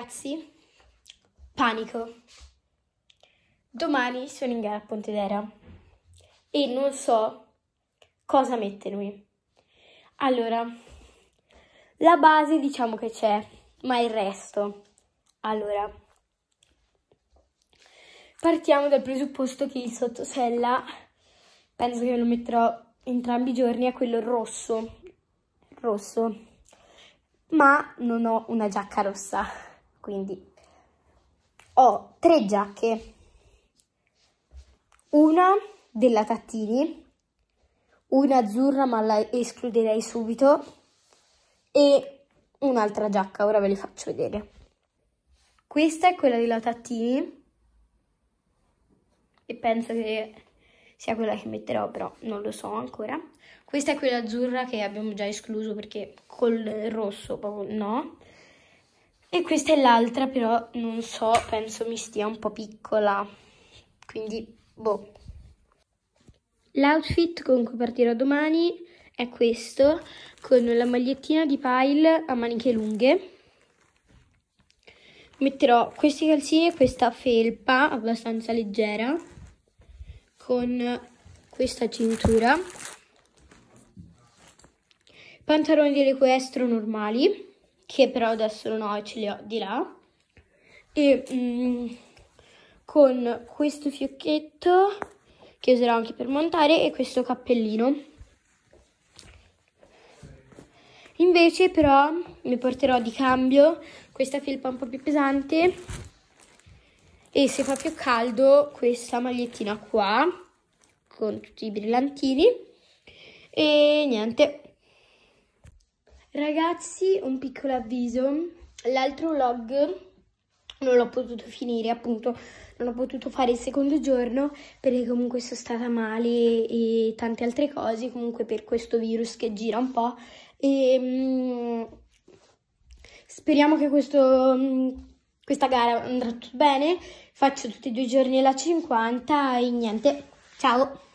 ragazzi, panico. Domani sono in gara a Pontedera e non so cosa mettermi. Allora, la base diciamo che c'è, ma il resto. Allora, partiamo dal presupposto che il sottosella, penso che lo metterò entrambi i giorni, è quello rosso. Rosso. Ma non ho una giacca rossa. Quindi ho tre giacche, una della Tattini, una azzurra ma la escluderei subito e un'altra giacca, ora ve le faccio vedere. Questa è quella della Tattini e penso che sia quella che metterò, però non lo so ancora. Questa è quella azzurra che abbiamo già escluso perché col rosso proprio no. E questa è l'altra, però non so, penso mi stia un po' piccola. Quindi, boh. L'outfit con cui partirò domani è questo, con la magliettina di pile a maniche lunghe. Metterò questi calzini e questa felpa abbastanza leggera, con questa cintura. Pantaloni delle questro normali che però adesso non ho e ce li ho di là. E mm, con questo fiocchetto che userò anche per montare e questo cappellino. Invece però mi porterò di cambio questa felpa un po' più pesante e se fa più caldo questa magliettina qua con tutti i brillantini e niente Ragazzi, un piccolo avviso, l'altro vlog non l'ho potuto finire, appunto, non ho potuto fare il secondo giorno perché comunque sono stata male e tante altre cose, comunque per questo virus che gira un po'. E mm, speriamo che questo, mm, questa gara andrà tutto bene, faccio tutti e due i giorni la 50 e niente, ciao!